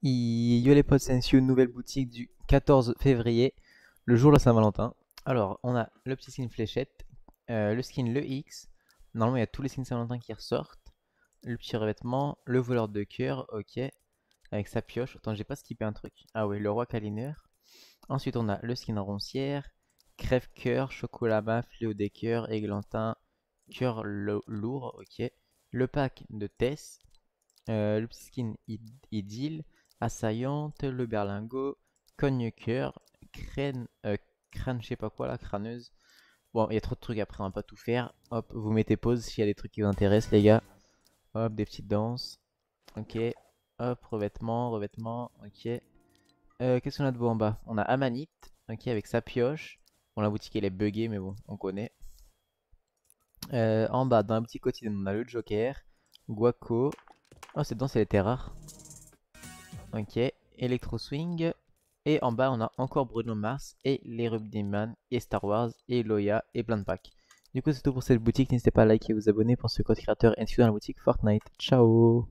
Yo les potes, nouvelle boutique du 14 février, le jour de Saint-Valentin. Alors, on a le petit skin fléchette, euh, le skin le X. Normalement, il y a tous les skins Saint-Valentin qui ressortent. Le petit revêtement, le voleur de cœur, ok. Avec sa pioche. Attends, j'ai pas skippé un truc. Ah oui, le roi câlineur. Ensuite, on a le skin roncière, crève-cœur, chocolat bas, fléau des cœurs, églantin, cœur lourd, ok. Le pack de Tess, euh, le petit skin id idylle, assaillante, le berlingot, cogne coeur, crâne, euh, crâne, je sais pas quoi, la crâneuse. Bon, il y a trop de trucs après, on va pas tout faire. Hop, vous mettez pause s'il y a des trucs qui vous intéressent, les gars. Hop, des petites danses. Ok. Hop, revêtement, revêtement. Ok. Euh, qu'est-ce qu'on a de beau en bas On a Amanite, ok, avec sa pioche. Bon, la boutique elle est buggée, mais bon, on connaît. Euh, en bas, dans la petit quotidienne, on a le Joker, Guaco. Oh, cette danse elle était rare. Ok, Electro Swing. Et en bas, on a encore Bruno Mars et les Demon et Star Wars et Loya et plein de Du coup, c'est tout pour cette boutique. N'hésitez pas à liker et vous abonner pour ce code créateur et inscrit dans la boutique Fortnite. Ciao